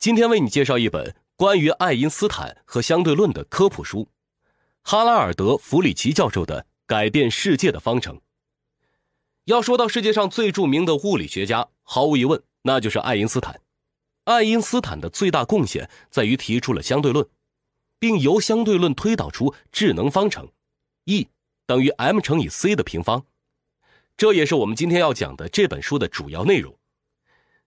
今天为你介绍一本关于爱因斯坦和相对论的科普书，哈拉尔德·弗里奇教授的《改变世界的方程》。要说到世界上最著名的物理学家，毫无疑问，那就是爱因斯坦。爱因斯坦的最大贡献在于提出了相对论，并由相对论推导出智能方程，E 等于 m 乘以 c 的平方。这也是我们今天要讲的这本书的主要内容。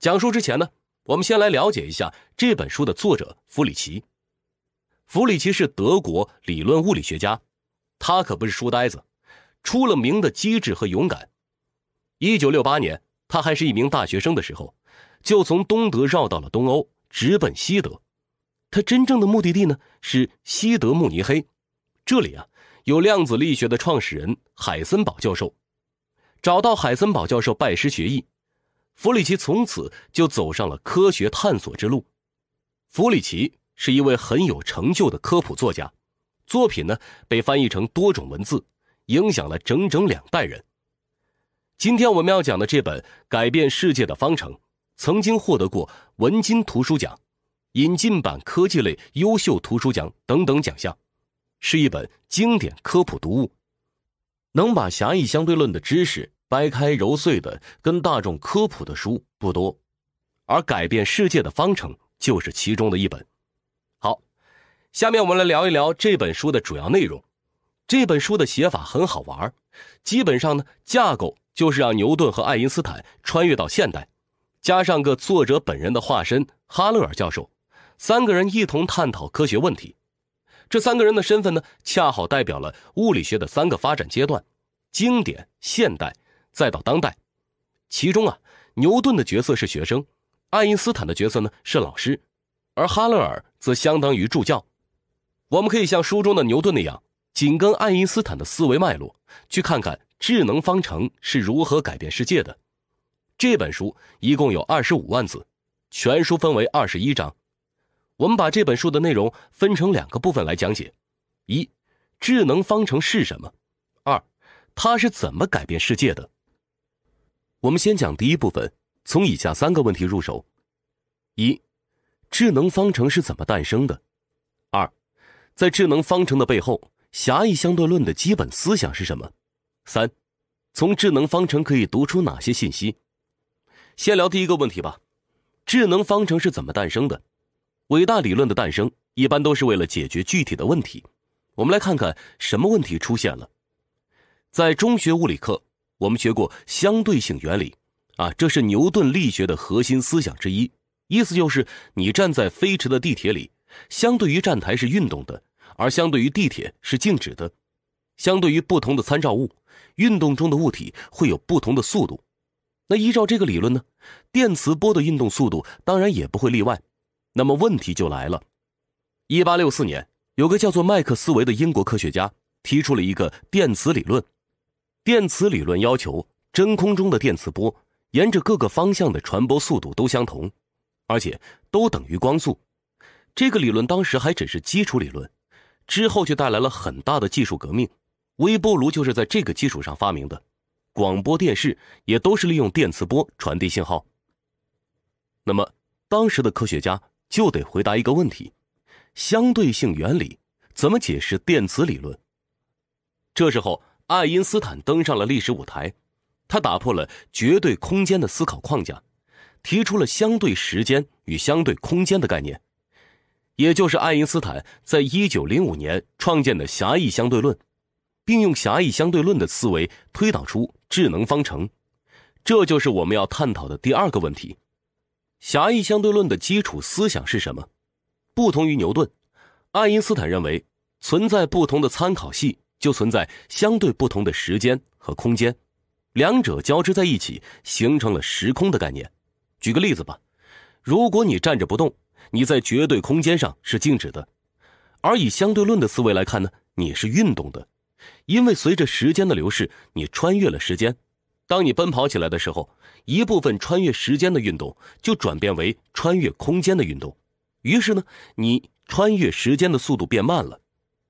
讲述之前呢？我们先来了解一下这本书的作者弗里奇。弗里奇是德国理论物理学家，他可不是书呆子，出了名的机智和勇敢。一九六八年，他还是一名大学生的时候，就从东德绕到了东欧，直奔西德。他真正的目的地呢是西德慕尼黑，这里啊有量子力学的创始人海森堡教授，找到海森堡教授拜师学艺。弗里奇从此就走上了科学探索之路。弗里奇是一位很有成就的科普作家，作品呢被翻译成多种文字，影响了整整两代人。今天我们要讲的这本《改变世界的方程》，曾经获得过文津图书奖、引进版科技类优秀图书奖等等奖项，是一本经典科普读物，能把狭义相对论的知识。掰开揉碎的跟大众科普的书不多，而改变世界的方程就是其中的一本。好，下面我们来聊一聊这本书的主要内容。这本书的写法很好玩，基本上呢，架构就是让牛顿和爱因斯坦穿越到现代，加上个作者本人的化身哈勒尔教授，三个人一同探讨科学问题。这三个人的身份呢，恰好代表了物理学的三个发展阶段：经典、现代。再到当代，其中啊，牛顿的角色是学生，爱因斯坦的角色呢是老师，而哈勒尔则相当于助教。我们可以像书中的牛顿那样，紧跟爱因斯坦的思维脉络，去看看智能方程是如何改变世界的。这本书一共有二十五万字，全书分为二十一章。我们把这本书的内容分成两个部分来讲解：一，智能方程是什么；二，它是怎么改变世界的。我们先讲第一部分，从以下三个问题入手：一、智能方程是怎么诞生的？二、在智能方程的背后，狭义相对论的基本思想是什么？三、从智能方程可以读出哪些信息？先聊第一个问题吧。智能方程是怎么诞生的？伟大理论的诞生一般都是为了解决具体的问题。我们来看看什么问题出现了，在中学物理课。我们学过相对性原理，啊，这是牛顿力学的核心思想之一。意思就是，你站在飞驰的地铁里，相对于站台是运动的，而相对于地铁是静止的。相对于不同的参照物，运动中的物体会有不同的速度。那依照这个理论呢，电磁波的运动速度当然也不会例外。那么问题就来了：一八六四年，有个叫做麦克斯韦的英国科学家提出了一个电磁理论。电磁理论要求真空中的电磁波沿着各个方向的传播速度都相同，而且都等于光速。这个理论当时还只是基础理论，之后却带来了很大的技术革命。微波炉就是在这个基础上发明的，广播电视也都是利用电磁波传递信号。那么，当时的科学家就得回答一个问题：相对性原理怎么解释电磁理论？这时候。爱因斯坦登上了历史舞台，他打破了绝对空间的思考框架，提出了相对时间与相对空间的概念，也就是爱因斯坦在一九零五年创建的狭义相对论，并用狭义相对论的思维推导出智能方程。这就是我们要探讨的第二个问题：狭义相对论的基础思想是什么？不同于牛顿，爱因斯坦认为存在不同的参考系。就存在相对不同的时间和空间，两者交织在一起，形成了时空的概念。举个例子吧，如果你站着不动，你在绝对空间上是静止的，而以相对论的思维来看呢，你是运动的，因为随着时间的流逝，你穿越了时间。当你奔跑起来的时候，一部分穿越时间的运动就转变为穿越空间的运动，于是呢，你穿越时间的速度变慢了。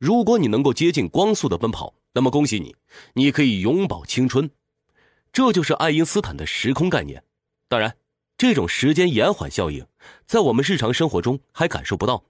如果你能够接近光速的奔跑，那么恭喜你，你可以永葆青春。这就是爱因斯坦的时空概念。当然，这种时间延缓效应在我们日常生活中还感受不到，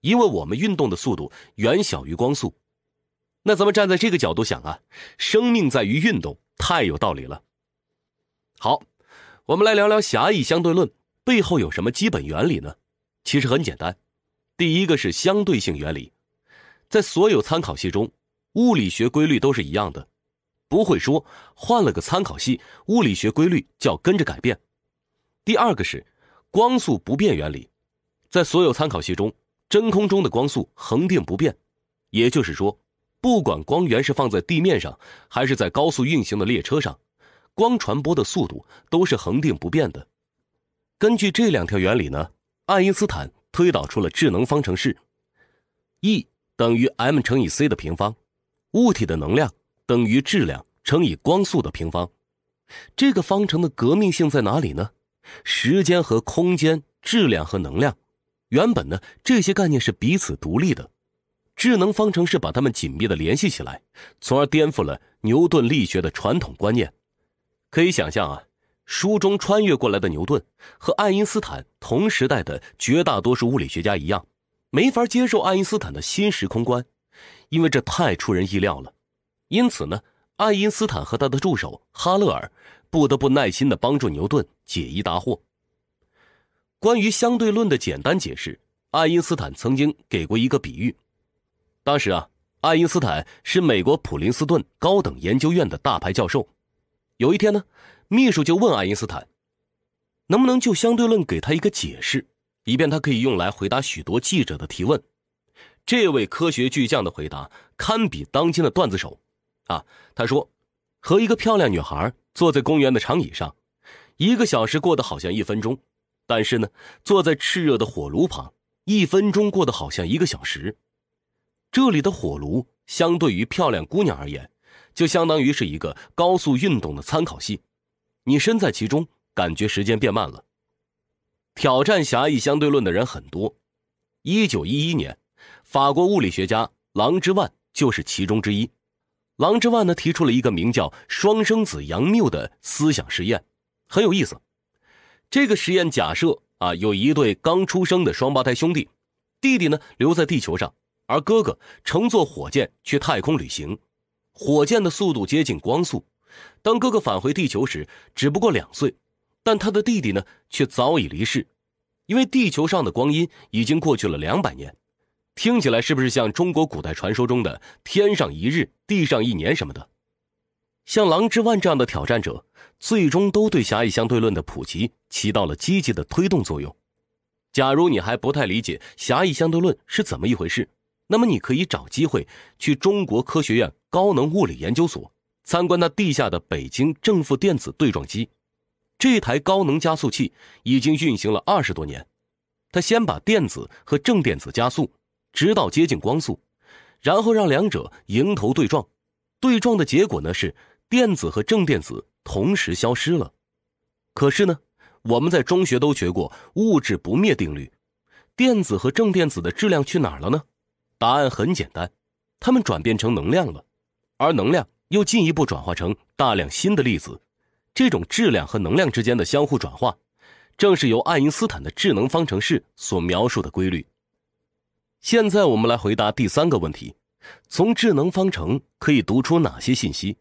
因为我们运动的速度远小于光速。那咱们站在这个角度想啊，生命在于运动，太有道理了。好，我们来聊聊狭义相对论背后有什么基本原理呢？其实很简单，第一个是相对性原理。在所有参考系中，物理学规律都是一样的，不会说换了个参考系，物理学规律就要跟着改变。第二个是光速不变原理，在所有参考系中，真空中的光速恒定不变，也就是说，不管光源是放在地面上，还是在高速运行的列车上，光传播的速度都是恒定不变的。根据这两条原理呢，爱因斯坦推导出了智能方程式，E。等于 m 乘以 c 的平方，物体的能量等于质量乘以光速的平方。这个方程的革命性在哪里呢？时间和空间、质量和能量，原本呢这些概念是彼此独立的。智能方程式把它们紧密的联系起来，从而颠覆了牛顿力学的传统观念。可以想象啊，书中穿越过来的牛顿和爱因斯坦同时代的绝大多数物理学家一样。没法接受爱因斯坦的新时空观，因为这太出人意料了。因此呢，爱因斯坦和他的助手哈勒尔不得不耐心的帮助牛顿解疑答惑。关于相对论的简单解释，爱因斯坦曾经给过一个比喻。当时啊，爱因斯坦是美国普林斯顿高等研究院的大牌教授。有一天呢，秘书就问爱因斯坦，能不能就相对论给他一个解释？以便他可以用来回答许多记者的提问，这位科学巨匠的回答堪比当今的段子手，啊，他说，和一个漂亮女孩坐在公园的长椅上，一个小时过得好像一分钟，但是呢，坐在炽热的火炉旁，一分钟过得好像一个小时。这里的火炉相对于漂亮姑娘而言，就相当于是一个高速运动的参考系，你身在其中，感觉时间变慢了。挑战狭义相对论的人很多。一九一一年，法国物理学家朗之万就是其中之一。朗之万呢提出了一个名叫“双生子杨谬”的思想实验，很有意思。这个实验假设啊，有一对刚出生的双胞胎兄弟，弟弟呢留在地球上，而哥哥乘坐火箭去太空旅行，火箭的速度接近光速。当哥哥返回地球时，只不过两岁。但他的弟弟呢，却早已离世，因为地球上的光阴已经过去了两百年，听起来是不是像中国古代传说中的“天上一日，地上一年”什么的？像郎之万这样的挑战者，最终都对狭义相对论的普及起到了积极的推动作用。假如你还不太理解狭义相对论是怎么一回事，那么你可以找机会去中国科学院高能物理研究所参观那地下的北京正负电子对撞机。这台高能加速器已经运行了二十多年。它先把电子和正电子加速，直到接近光速，然后让两者迎头对撞。对撞的结果呢是电子和正电子同时消失了。可是呢，我们在中学都学过物质不灭定律，电子和正电子的质量去哪儿了呢？答案很简单，它们转变成能量了，而能量又进一步转化成大量新的粒子。这种质量和能量之间的相互转化，正是由爱因斯坦的智能方程式所描述的规律。现在我们来回答第三个问题：从智能方程可以读出哪些信息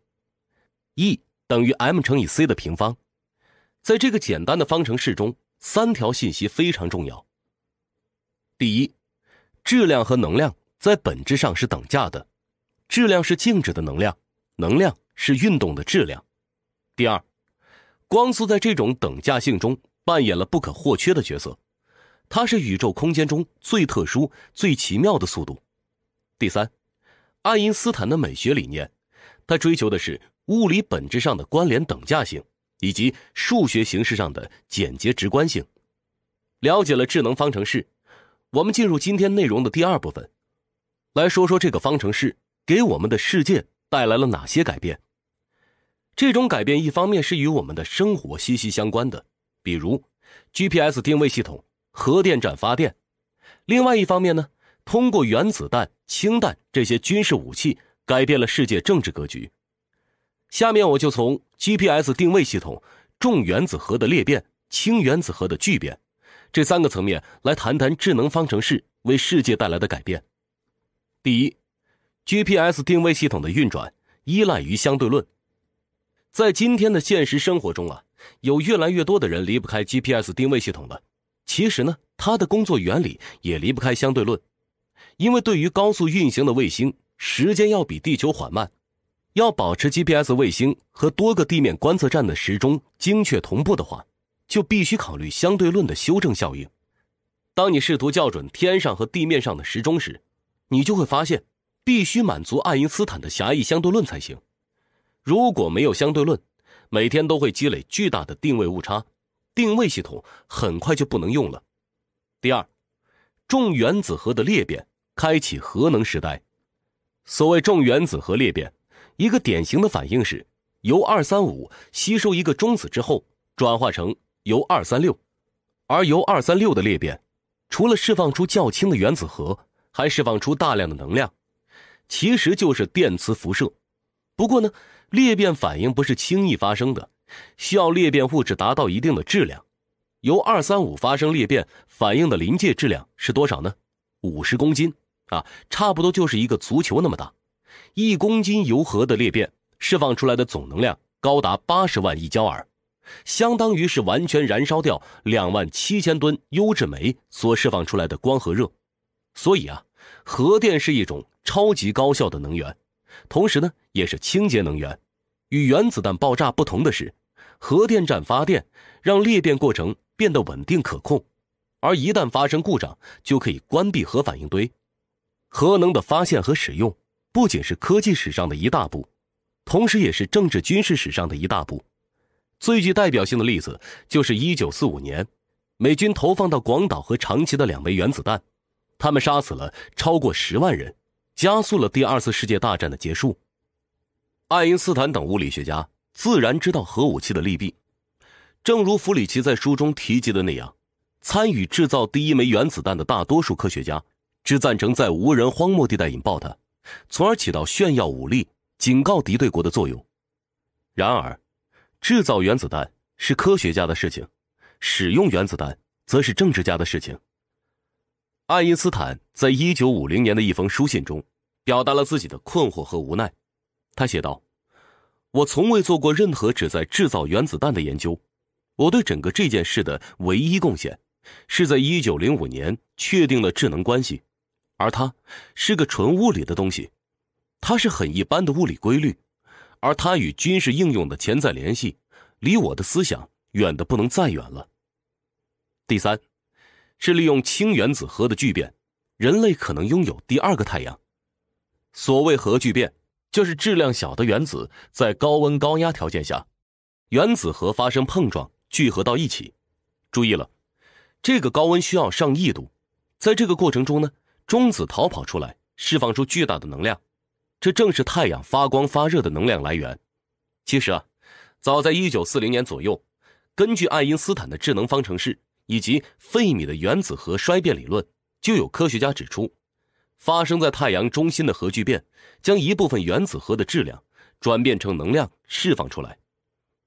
？E 等于 m 乘以 c 的平方。在这个简单的方程式中，三条信息非常重要。第一，质量和能量在本质上是等价的，质量是静止的能量，能量是运动的质量。第二，光速在这种等价性中扮演了不可或缺的角色，它是宇宙空间中最特殊、最奇妙的速度。第三，爱因斯坦的美学理念，他追求的是物理本质上的关联等价性以及数学形式上的简洁直观性。了解了智能方程式，我们进入今天内容的第二部分，来说说这个方程式给我们的世界带来了哪些改变。这种改变一方面是与我们的生活息息相关的，比如 GPS 定位系统、核电站发电；另外一方面呢，通过原子弹、氢弹这些军事武器改变了世界政治格局。下面我就从 GPS 定位系统、重原子核的裂变、氢原子核的聚变这三个层面来谈谈智能方程式为世界带来的改变。第一，GPS 定位系统的运转依赖于相对论。在今天的现实生活中啊，有越来越多的人离不开 GPS 定位系统了。其实呢，它的工作原理也离不开相对论，因为对于高速运行的卫星，时间要比地球缓慢。要保持 GPS 卫星和多个地面观测站的时钟精确同步的话，就必须考虑相对论的修正效应。当你试图校准天上和地面上的时钟时，你就会发现，必须满足爱因斯坦的狭义相对论才行。如果没有相对论，每天都会积累巨大的定位误差，定位系统很快就不能用了。第二，重原子核的裂变开启核能时代。所谓重原子核裂变，一个典型的反应是由二三五吸收一个中子之后，转化成由二三六，而由二三六的裂变，除了释放出较轻的原子核，还释放出大量的能量，其实就是电磁辐射。不过呢，裂变反应不是轻易发生的，需要裂变物质达到一定的质量。由二三五发生裂变反应的临界质量是多少呢？五十公斤啊，差不多就是一个足球那么大。一公斤铀核的裂变释放出来的总能量高达八十万亿焦耳，相当于是完全燃烧掉两万七千吨优质煤所释放出来的光和热。所以啊，核电是一种超级高效的能源。同时呢，也是清洁能源。与原子弹爆炸不同的是，核电站发电让裂变过程变得稳定可控，而一旦发生故障，就可以关闭核反应堆。核能的发现和使用不仅是科技史上的一大步，同时也是政治军事史上的一大步。最具代表性的例子就是1945年，美军投放到广岛和长崎的两枚原子弹，他们杀死了超过10万人。加速了第二次世界大战的结束。爱因斯坦等物理学家自然知道核武器的利弊，正如弗里奇在书中提及的那样，参与制造第一枚原子弹的大多数科学家只赞成在无人荒漠地带引爆它，从而起到炫耀武力、警告敌对国的作用。然而，制造原子弹是科学家的事情，使用原子弹则是政治家的事情。爱因斯坦在一九五零年的一封书信中，表达了自己的困惑和无奈。他写道：“我从未做过任何旨在制造原子弹的研究。我对整个这件事的唯一贡献，是在一九零五年确定了智能关系，而它是个纯物理的东西。它是很一般的物理规律，而它与军事应用的潜在联系，离我的思想远得不能再远了。”第三。是利用氢原子核的聚变，人类可能拥有第二个太阳。所谓核聚变，就是质量小的原子在高温高压条件下，原子核发生碰撞，聚合到一起。注意了，这个高温需要上亿度。在这个过程中呢，中子逃跑出来，释放出巨大的能量，这正是太阳发光发热的能量来源。其实啊，早在一九四零年左右，根据爱因斯坦的智能方程式。以及费米的原子核衰变理论，就有科学家指出，发生在太阳中心的核聚变，将一部分原子核的质量转变成能量释放出来，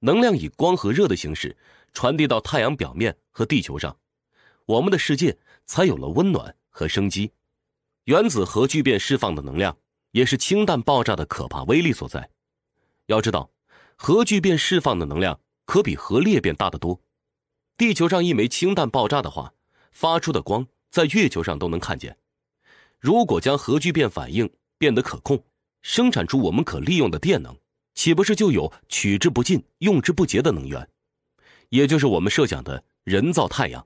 能量以光和热的形式传递到太阳表面和地球上，我们的世界才有了温暖和生机。原子核聚变释放的能量，也是氢弹爆炸的可怕威力所在。要知道，核聚变释放的能量可比核裂变大得多。地球上一枚氢弹爆炸的话，发出的光在月球上都能看见。如果将核聚变反应变得可控，生产出我们可利用的电能，岂不是就有取之不尽、用之不竭的能源？也就是我们设想的人造太阳。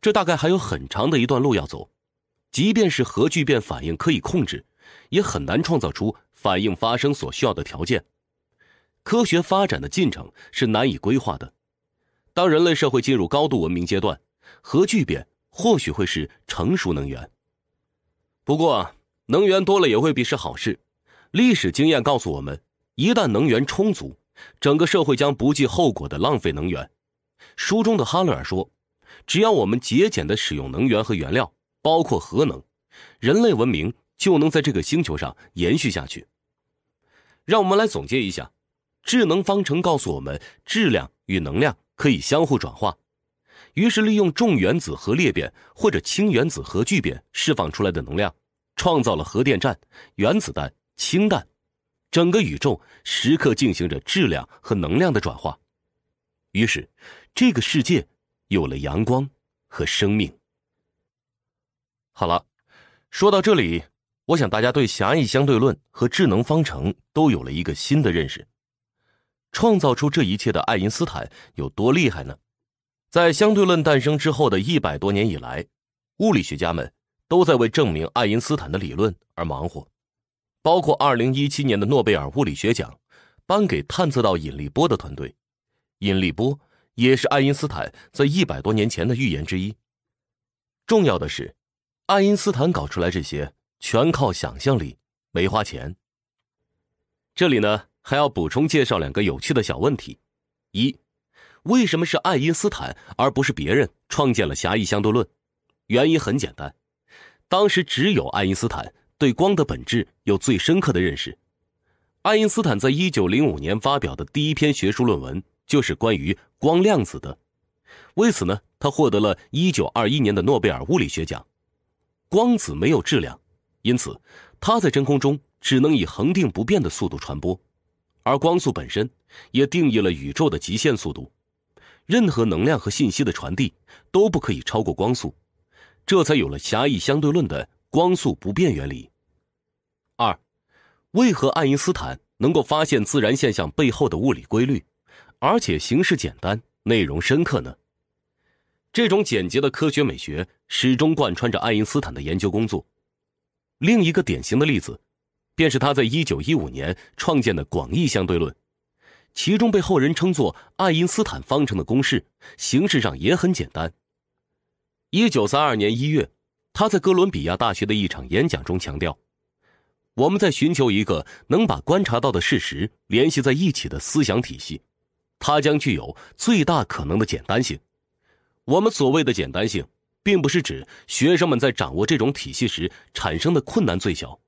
这大概还有很长的一段路要走。即便是核聚变反应可以控制，也很难创造出反应发生所需要的条件。科学发展的进程是难以规划的。当人类社会进入高度文明阶段，核聚变或许会是成熟能源。不过，能源多了也未必是好事。历史经验告诉我们，一旦能源充足，整个社会将不计后果的浪费能源。书中的哈勒尔说：“只要我们节俭的使用能源和原料，包括核能，人类文明就能在这个星球上延续下去。”让我们来总结一下，智能方程告诉我们质量与能量。可以相互转化，于是利用重原子核裂变或者氢原子核聚变释放出来的能量，创造了核电站、原子弹、氢弹。整个宇宙时刻进行着质量和能量的转化，于是这个世界有了阳光和生命。好了，说到这里，我想大家对狭义相对论和智能方程都有了一个新的认识。创造出这一切的爱因斯坦有多厉害呢？在相对论诞生之后的一百多年以来，物理学家们都在为证明爱因斯坦的理论而忙活，包括二零一七年的诺贝尔物理学奖颁给探测到引力波的团队。引力波也是爱因斯坦在一百多年前的预言之一。重要的是，爱因斯坦搞出来这些全靠想象力，没花钱。这里呢。还要补充介绍两个有趣的小问题：一，为什么是爱因斯坦而不是别人创建了狭义相对论？原因很简单，当时只有爱因斯坦对光的本质有最深刻的认识。爱因斯坦在一九零五年发表的第一篇学术论文就是关于光量子的，为此呢，他获得了一九二一年的诺贝尔物理学奖。光子没有质量，因此它在真空中只能以恒定不变的速度传播。而光速本身也定义了宇宙的极限速度，任何能量和信息的传递都不可以超过光速，这才有了狭义相对论的光速不变原理。二，为何爱因斯坦能够发现自然现象背后的物理规律，而且形式简单、内容深刻呢？这种简洁的科学美学始终贯穿着爱因斯坦的研究工作。另一个典型的例子。便是他在1915年创建的广义相对论，其中被后人称作爱因斯坦方程的公式，形式上也很简单。1932年1月，他在哥伦比亚大学的一场演讲中强调：“我们在寻求一个能把观察到的事实联系在一起的思想体系，它将具有最大可能的简单性。我们所谓的简单性，并不是指学生们在掌握这种体系时产生的困难最小。”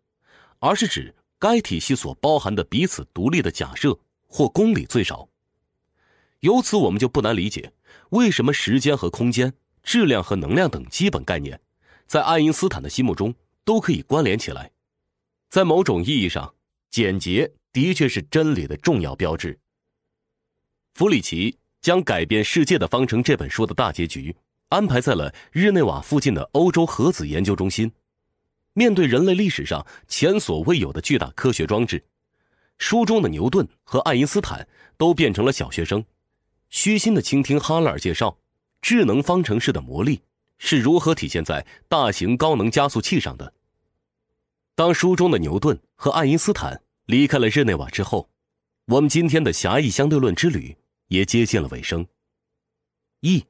而是指该体系所包含的彼此独立的假设或公理最少。由此，我们就不难理解为什么时间和空间、质量和能量等基本概念，在爱因斯坦的心目中都可以关联起来。在某种意义上，简洁的确是真理的重要标志。弗里奇将《改变世界的方程》这本书的大结局安排在了日内瓦附近的欧洲核子研究中心。面对人类历史上前所未有的巨大科学装置，书中的牛顿和爱因斯坦都变成了小学生，虚心的倾听哈勒尔介绍智能方程式的魔力是如何体现在大型高能加速器上的。当书中的牛顿和爱因斯坦离开了日内瓦之后，我们今天的狭义相对论之旅也接近了尾声。E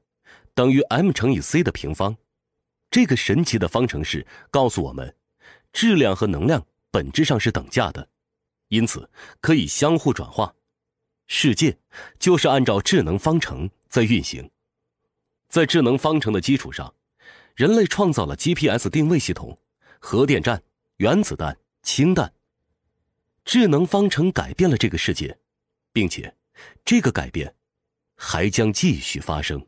等于 m 乘以 c 的平方。这个神奇的方程式告诉我们，质量和能量本质上是等价的，因此可以相互转化。世界就是按照智能方程在运行。在智能方程的基础上，人类创造了 GPS 定位系统、核电站、原子弹、氢弹。智能方程改变了这个世界，并且这个改变还将继续发生。